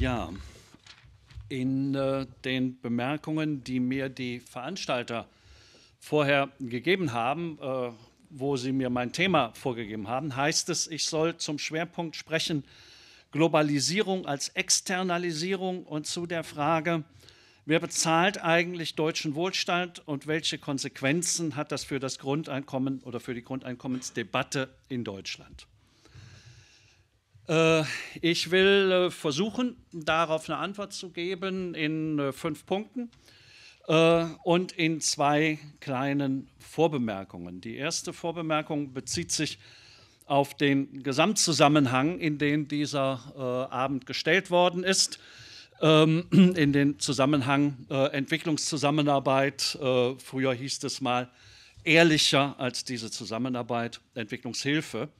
Ja, in äh, den Bemerkungen, die mir die Veranstalter vorher gegeben haben, äh, wo sie mir mein Thema vorgegeben haben, heißt es, ich soll zum Schwerpunkt sprechen Globalisierung als Externalisierung und zu der Frage, wer bezahlt eigentlich deutschen Wohlstand und welche Konsequenzen hat das für das Grundeinkommen oder für die Grundeinkommensdebatte in Deutschland? Äh, ich will äh, versuchen, darauf eine Antwort zu geben in äh, fünf Punkten und in zwei kleinen Vorbemerkungen. Die erste Vorbemerkung bezieht sich auf den Gesamtzusammenhang, in den dieser Abend gestellt worden ist, ähm, in den Zusammenhang Entwicklungszusammenarbeit, früher hieß es mal ehrlicher als diese Zusammenarbeit, Entwicklungshilfe.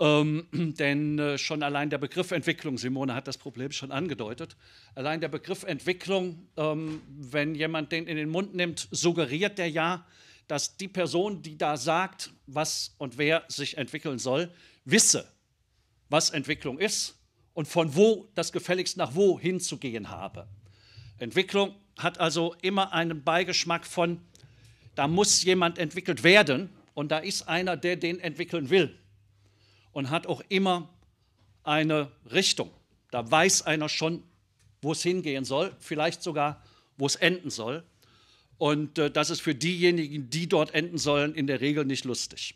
Ähm, denn äh, schon allein der Begriff Entwicklung, Simone hat das Problem schon angedeutet, allein der Begriff Entwicklung, ähm, wenn jemand den in den Mund nimmt, suggeriert der ja, dass die Person, die da sagt, was und wer sich entwickeln soll, wisse, was Entwicklung ist und von wo das gefälligst nach wo hinzugehen habe. Entwicklung hat also immer einen Beigeschmack von, da muss jemand entwickelt werden und da ist einer, der den entwickeln will und hat auch immer eine Richtung. Da weiß einer schon, wo es hingehen soll, vielleicht sogar, wo es enden soll. Und äh, das ist für diejenigen, die dort enden sollen, in der Regel nicht lustig.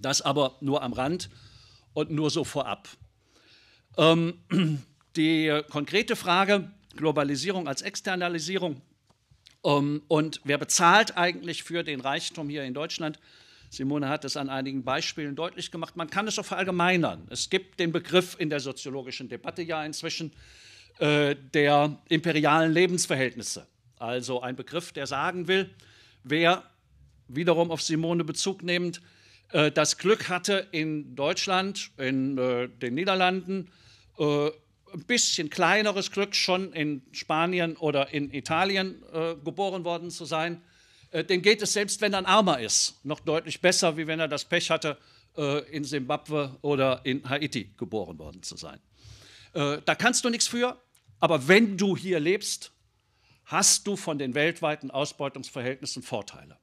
Das aber nur am Rand und nur so vorab. Ähm, die konkrete Frage, Globalisierung als Externalisierung ähm, und wer bezahlt eigentlich für den Reichtum hier in Deutschland, Simone hat es an einigen Beispielen deutlich gemacht. Man kann es auch verallgemeinern. Es gibt den Begriff in der soziologischen Debatte ja inzwischen äh, der imperialen Lebensverhältnisse. Also ein Begriff, der sagen will, wer wiederum auf Simone Bezug nehmend äh, das Glück hatte, in Deutschland, in äh, den Niederlanden, ein bisschen kleineres Glück, schon in Spanien oder in Italien geboren worden zu sein, äh, dem geht es selbst, wenn er ein Armer ist, noch deutlich besser, wie wenn er das Pech hatte, äh, in Simbabwe oder in Haiti geboren worden zu sein. Äh, da kannst du nichts für, aber wenn du hier lebst, hast du von den weltweiten Ausbeutungsverhältnissen Vorteile.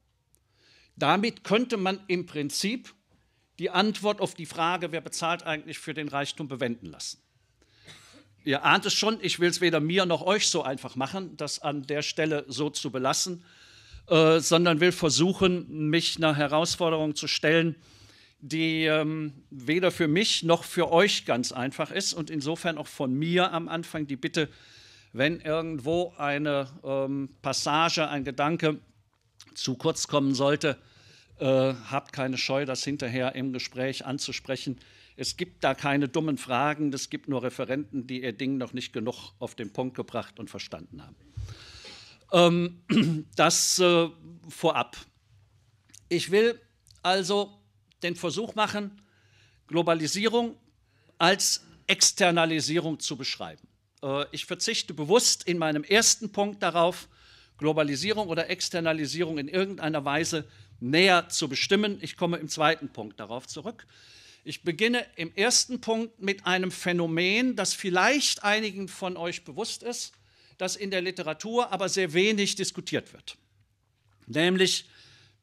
Damit könnte man im Prinzip die Antwort auf die Frage, wer bezahlt eigentlich für den Reichtum, bewenden lassen. Ihr ahnt es schon, ich will es weder mir noch euch so einfach machen, das an der Stelle so zu belassen. Äh, sondern will versuchen, mich einer Herausforderung zu stellen, die ähm, weder für mich noch für euch ganz einfach ist und insofern auch von mir am Anfang die Bitte, wenn irgendwo eine ähm, Passage, ein Gedanke zu kurz kommen sollte, äh, habt keine Scheu, das hinterher im Gespräch anzusprechen. Es gibt da keine dummen Fragen, es gibt nur Referenten, die ihr Ding noch nicht genug auf den Punkt gebracht und verstanden haben. Ähm, das äh, vorab. Ich will also den Versuch machen, Globalisierung als Externalisierung zu beschreiben. Äh, ich verzichte bewusst in meinem ersten Punkt darauf, Globalisierung oder Externalisierung in irgendeiner Weise näher zu bestimmen. Ich komme im zweiten Punkt darauf zurück. Ich beginne im ersten Punkt mit einem Phänomen, das vielleicht einigen von euch bewusst ist, das in der Literatur aber sehr wenig diskutiert wird. Nämlich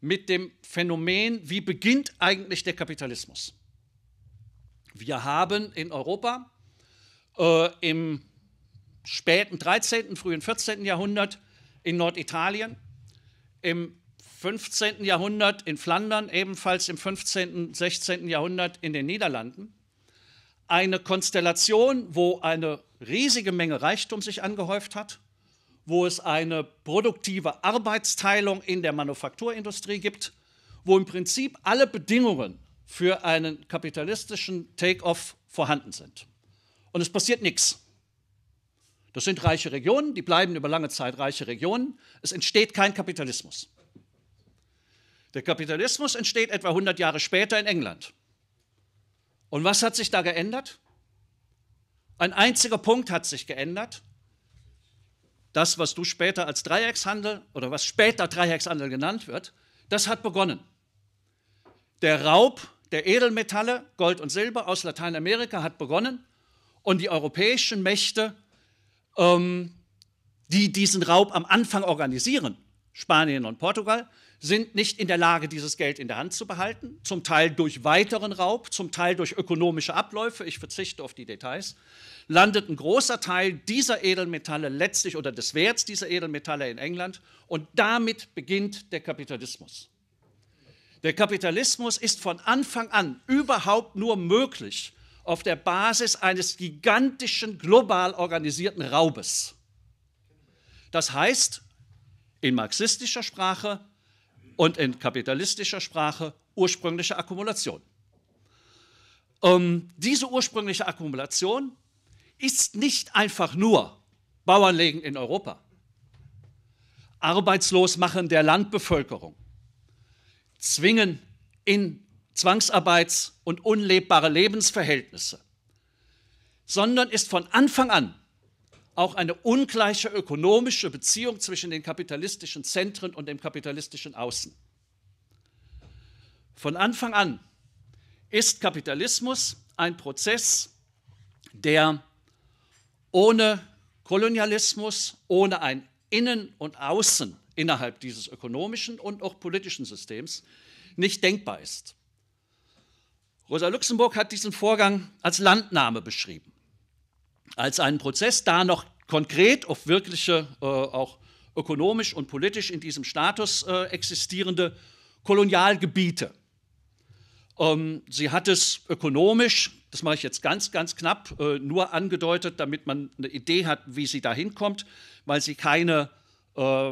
mit dem Phänomen, wie beginnt eigentlich der Kapitalismus? Wir haben in Europa äh, im späten 13., frühen 14. Jahrhundert in Norditalien, im 15. Jahrhundert in Flandern, ebenfalls im 15., 16. Jahrhundert in den Niederlanden, eine Konstellation, wo eine riesige Menge Reichtum sich angehäuft hat, wo es eine produktive Arbeitsteilung in der Manufakturindustrie gibt, wo im Prinzip alle Bedingungen für einen kapitalistischen Take-off vorhanden sind. Und es passiert nichts. Das sind reiche Regionen, die bleiben über lange Zeit reiche Regionen. Es entsteht kein Kapitalismus. Der Kapitalismus entsteht etwa 100 Jahre später in England. Und was hat sich da geändert? Ein einziger Punkt hat sich geändert. Das, was du später als Dreieckshandel oder was später Dreieckshandel genannt wird, das hat begonnen. Der Raub der Edelmetalle, Gold und Silber aus Lateinamerika hat begonnen und die europäischen Mächte, ähm, die diesen Raub am Anfang organisieren, Spanien und Portugal, sind nicht in der Lage, dieses Geld in der Hand zu behalten, zum Teil durch weiteren Raub, zum Teil durch ökonomische Abläufe, ich verzichte auf die Details, landet ein großer Teil dieser Edelmetalle letztlich oder des Werts dieser Edelmetalle in England und damit beginnt der Kapitalismus. Der Kapitalismus ist von Anfang an überhaupt nur möglich auf der Basis eines gigantischen global organisierten Raubes. Das heißt, in marxistischer Sprache, und in kapitalistischer Sprache ursprüngliche Akkumulation. Ähm, diese ursprüngliche Akkumulation ist nicht einfach nur Bauernlegen in Europa, arbeitslos machen der Landbevölkerung, zwingen in Zwangsarbeits- und unlebbare Lebensverhältnisse, sondern ist von Anfang an auch eine ungleiche ökonomische Beziehung zwischen den kapitalistischen Zentren und dem kapitalistischen Außen. Von Anfang an ist Kapitalismus ein Prozess, der ohne Kolonialismus, ohne ein Innen und Außen innerhalb dieses ökonomischen und auch politischen Systems nicht denkbar ist. Rosa Luxemburg hat diesen Vorgang als Landnahme beschrieben als einen Prozess, da noch konkret auf wirkliche, äh, auch ökonomisch und politisch in diesem Status äh, existierende Kolonialgebiete. Ähm, sie hat es ökonomisch, das mache ich jetzt ganz, ganz knapp, äh, nur angedeutet, damit man eine Idee hat, wie sie da hinkommt, weil sie keine äh,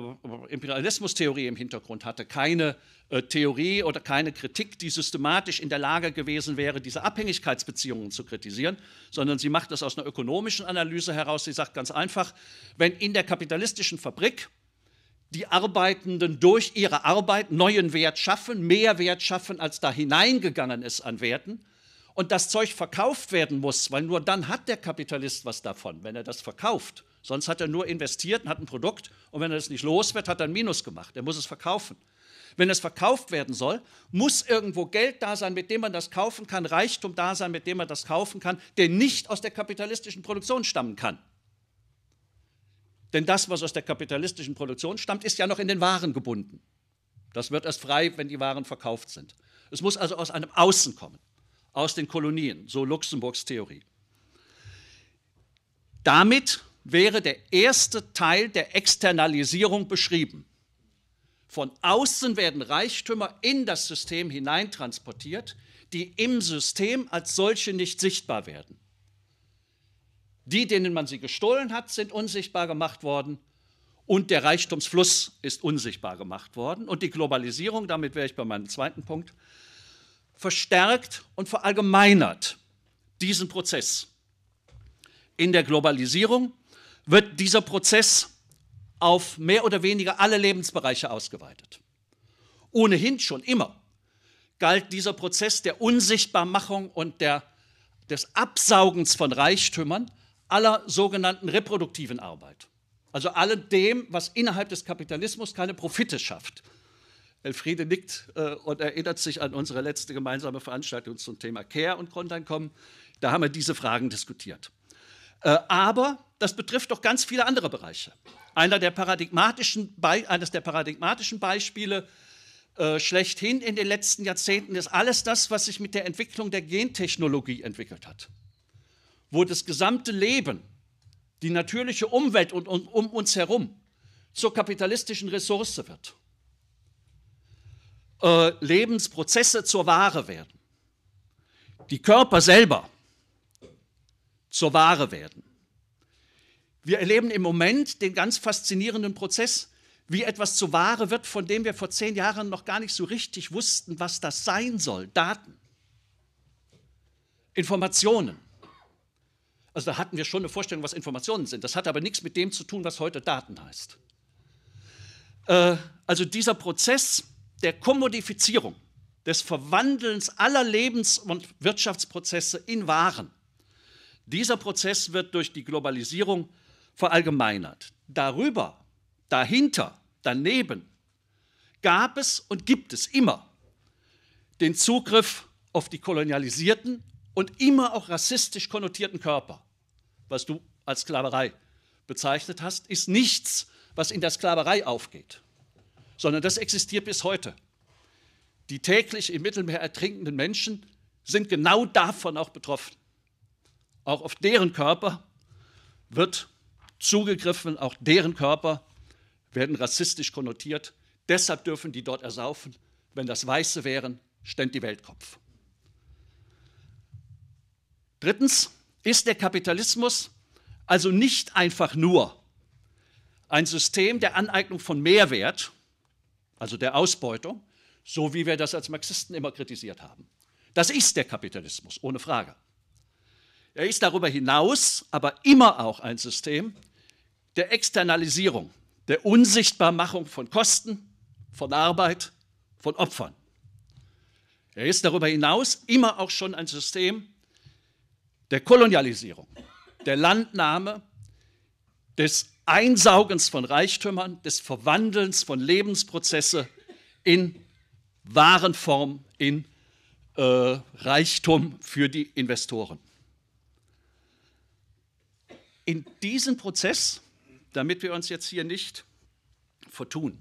Imperialismustheorie im Hintergrund hatte, keine äh, Theorie oder keine Kritik, die systematisch in der Lage gewesen wäre, diese Abhängigkeitsbeziehungen zu kritisieren, sondern sie macht das aus einer ökonomischen Analyse heraus. Sie sagt ganz einfach, wenn in der kapitalistischen Fabrik die Arbeitenden durch ihre Arbeit neuen Wert schaffen, mehr Wert schaffen, als da hineingegangen ist an Werten, und das Zeug verkauft werden muss, weil nur dann hat der Kapitalist was davon, wenn er das verkauft Sonst hat er nur investiert und hat ein Produkt und wenn er es nicht los wird, hat er ein Minus gemacht. Er muss es verkaufen. Wenn es verkauft werden soll, muss irgendwo Geld da sein, mit dem man das kaufen kann, Reichtum da sein, mit dem man das kaufen kann, der nicht aus der kapitalistischen Produktion stammen kann. Denn das, was aus der kapitalistischen Produktion stammt, ist ja noch in den Waren gebunden. Das wird erst frei, wenn die Waren verkauft sind. Es muss also aus einem Außen kommen, aus den Kolonien, so Luxemburgs Theorie. Damit wäre der erste Teil der Externalisierung beschrieben. Von außen werden Reichtümer in das System hineintransportiert, die im System als solche nicht sichtbar werden. Die, denen man sie gestohlen hat, sind unsichtbar gemacht worden und der Reichtumsfluss ist unsichtbar gemacht worden. Und die Globalisierung, damit wäre ich bei meinem zweiten Punkt, verstärkt und verallgemeinert diesen Prozess. In der Globalisierung wird dieser Prozess auf mehr oder weniger alle Lebensbereiche ausgeweitet. Ohnehin schon immer galt dieser Prozess der Unsichtbarmachung und der, des Absaugens von Reichtümern aller sogenannten reproduktiven Arbeit. Also allem dem, was innerhalb des Kapitalismus keine Profite schafft. Elfriede nickt äh, und erinnert sich an unsere letzte gemeinsame Veranstaltung zum Thema Care und Grundeinkommen. Da haben wir diese Fragen diskutiert. Äh, aber das betrifft doch ganz viele andere Bereiche. Einer der paradigmatischen Be eines der paradigmatischen Beispiele äh, schlechthin in den letzten Jahrzehnten ist alles das, was sich mit der Entwicklung der Gentechnologie entwickelt hat, wo das gesamte Leben, die natürliche Umwelt und, und um uns herum zur kapitalistischen Ressource wird. Äh, Lebensprozesse zur Ware werden. Die Körper selber zur Ware werden. Wir erleben im Moment den ganz faszinierenden Prozess, wie etwas zur Ware wird, von dem wir vor zehn Jahren noch gar nicht so richtig wussten, was das sein soll. Daten, Informationen. Also da hatten wir schon eine Vorstellung, was Informationen sind. Das hat aber nichts mit dem zu tun, was heute Daten heißt. Äh, also dieser Prozess der Kommodifizierung, des Verwandelns aller Lebens- und Wirtschaftsprozesse in Waren, dieser Prozess wird durch die Globalisierung verallgemeinert. Darüber, dahinter, daneben gab es und gibt es immer den Zugriff auf die kolonialisierten und immer auch rassistisch konnotierten Körper, was du als Sklaverei bezeichnet hast, ist nichts, was in der Sklaverei aufgeht, sondern das existiert bis heute. Die täglich im Mittelmeer ertrinkenden Menschen sind genau davon auch betroffen auch auf deren Körper wird zugegriffen, auch deren Körper werden rassistisch konnotiert. Deshalb dürfen die dort ersaufen. Wenn das Weiße wären, ständ die Weltkopf. Drittens ist der Kapitalismus also nicht einfach nur ein System der Aneignung von Mehrwert, also der Ausbeutung, so wie wir das als Marxisten immer kritisiert haben. Das ist der Kapitalismus, ohne Frage. Er ist darüber hinaus aber immer auch ein System der Externalisierung, der Unsichtbarmachung von Kosten, von Arbeit, von Opfern. Er ist darüber hinaus immer auch schon ein System der Kolonialisierung, der Landnahme, des Einsaugens von Reichtümern, des Verwandelns von Lebensprozesse in Warenform, in äh, Reichtum für die Investoren in diesen Prozess, damit wir uns jetzt hier nicht vertun,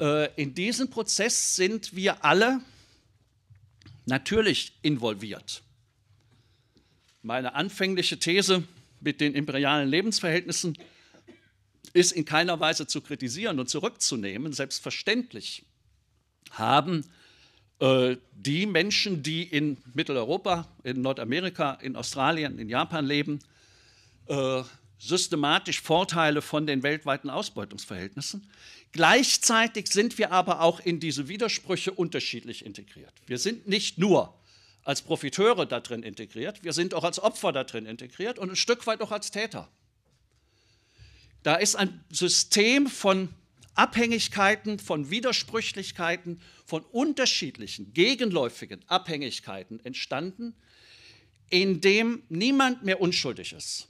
äh, in diesem Prozess sind wir alle natürlich involviert. Meine anfängliche These mit den imperialen Lebensverhältnissen ist in keiner Weise zu kritisieren und zurückzunehmen. Selbstverständlich haben äh, die Menschen, die in Mitteleuropa, in Nordamerika, in Australien, in Japan leben, äh, systematisch Vorteile von den weltweiten Ausbeutungsverhältnissen. Gleichzeitig sind wir aber auch in diese Widersprüche unterschiedlich integriert. Wir sind nicht nur als Profiteure da drin integriert, wir sind auch als Opfer da drin integriert und ein Stück weit auch als Täter. Da ist ein System von Abhängigkeiten, von Widersprüchlichkeiten, von unterschiedlichen, gegenläufigen Abhängigkeiten entstanden, in dem niemand mehr unschuldig ist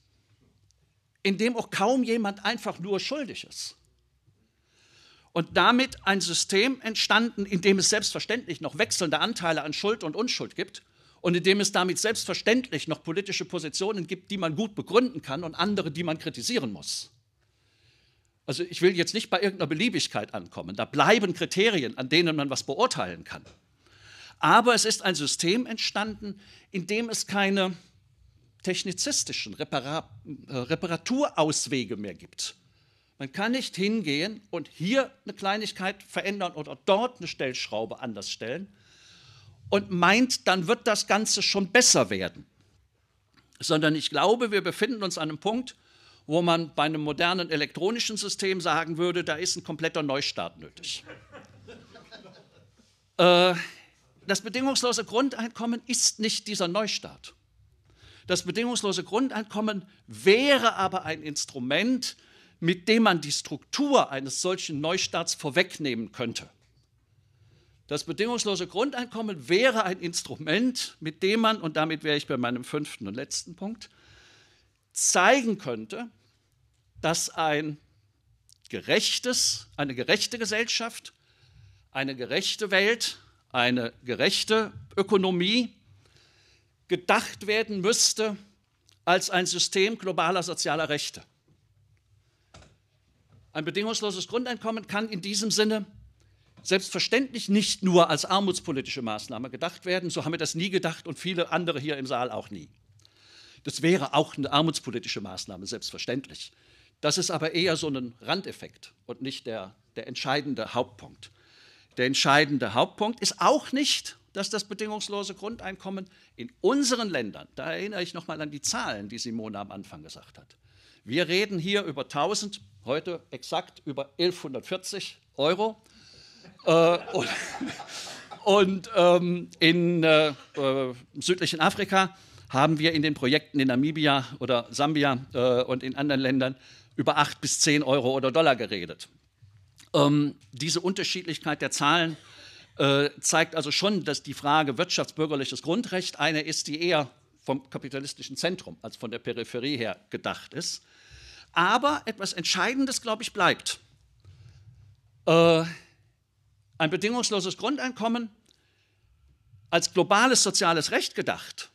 in dem auch kaum jemand einfach nur schuldig ist. Und damit ein System entstanden, in dem es selbstverständlich noch wechselnde Anteile an Schuld und Unschuld gibt und in dem es damit selbstverständlich noch politische Positionen gibt, die man gut begründen kann und andere, die man kritisieren muss. Also ich will jetzt nicht bei irgendeiner Beliebigkeit ankommen. Da bleiben Kriterien, an denen man was beurteilen kann. Aber es ist ein System entstanden, in dem es keine technizistischen Repara äh, Reparaturauswege mehr gibt. Man kann nicht hingehen und hier eine Kleinigkeit verändern oder dort eine Stellschraube anders stellen und meint, dann wird das Ganze schon besser werden. Sondern ich glaube, wir befinden uns an einem Punkt, wo man bei einem modernen elektronischen System sagen würde, da ist ein kompletter Neustart nötig. äh, das bedingungslose Grundeinkommen ist nicht dieser Neustart. Das bedingungslose Grundeinkommen wäre aber ein Instrument, mit dem man die Struktur eines solchen Neustarts vorwegnehmen könnte. Das bedingungslose Grundeinkommen wäre ein Instrument, mit dem man, und damit wäre ich bei meinem fünften und letzten Punkt, zeigen könnte, dass ein gerechtes, eine gerechte Gesellschaft, eine gerechte Welt, eine gerechte Ökonomie gedacht werden müsste als ein System globaler sozialer Rechte. Ein bedingungsloses Grundeinkommen kann in diesem Sinne selbstverständlich nicht nur als armutspolitische Maßnahme gedacht werden, so haben wir das nie gedacht und viele andere hier im Saal auch nie. Das wäre auch eine armutspolitische Maßnahme, selbstverständlich. Das ist aber eher so ein Randeffekt und nicht der, der entscheidende Hauptpunkt. Der entscheidende Hauptpunkt ist auch nicht, dass das bedingungslose Grundeinkommen in unseren Ländern, da erinnere ich nochmal an die Zahlen, die Simone am Anfang gesagt hat. Wir reden hier über 1000, heute exakt über 1140 Euro. äh, und, und ähm, in äh, äh, südlichen Afrika haben wir in den Projekten in Namibia oder Sambia äh, und in anderen Ländern über 8 bis 10 Euro oder Dollar geredet. Ähm, diese Unterschiedlichkeit der Zahlen äh, zeigt also schon, dass die Frage wirtschaftsbürgerliches Grundrecht eine ist, die eher vom kapitalistischen Zentrum als von der Peripherie her gedacht ist. Aber etwas Entscheidendes, glaube ich, bleibt. Äh, ein bedingungsloses Grundeinkommen als globales soziales Recht gedacht,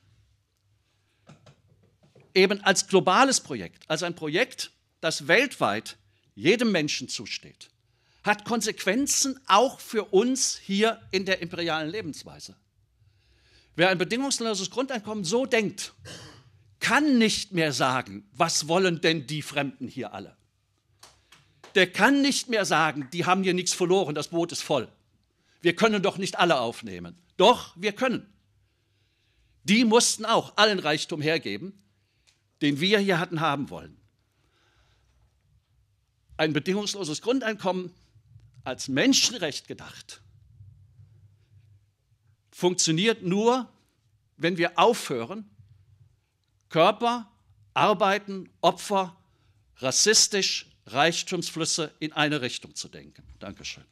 eben als globales Projekt, als ein Projekt, das weltweit jedem Menschen zusteht hat Konsequenzen auch für uns hier in der imperialen Lebensweise. Wer ein bedingungsloses Grundeinkommen so denkt, kann nicht mehr sagen, was wollen denn die Fremden hier alle? Der kann nicht mehr sagen, die haben hier nichts verloren, das Boot ist voll. Wir können doch nicht alle aufnehmen. Doch, wir können. Die mussten auch allen Reichtum hergeben, den wir hier hatten haben wollen. Ein bedingungsloses Grundeinkommen als Menschenrecht gedacht, funktioniert nur, wenn wir aufhören, Körper, Arbeiten, Opfer rassistisch Reichtumsflüsse in eine Richtung zu denken. Dankeschön.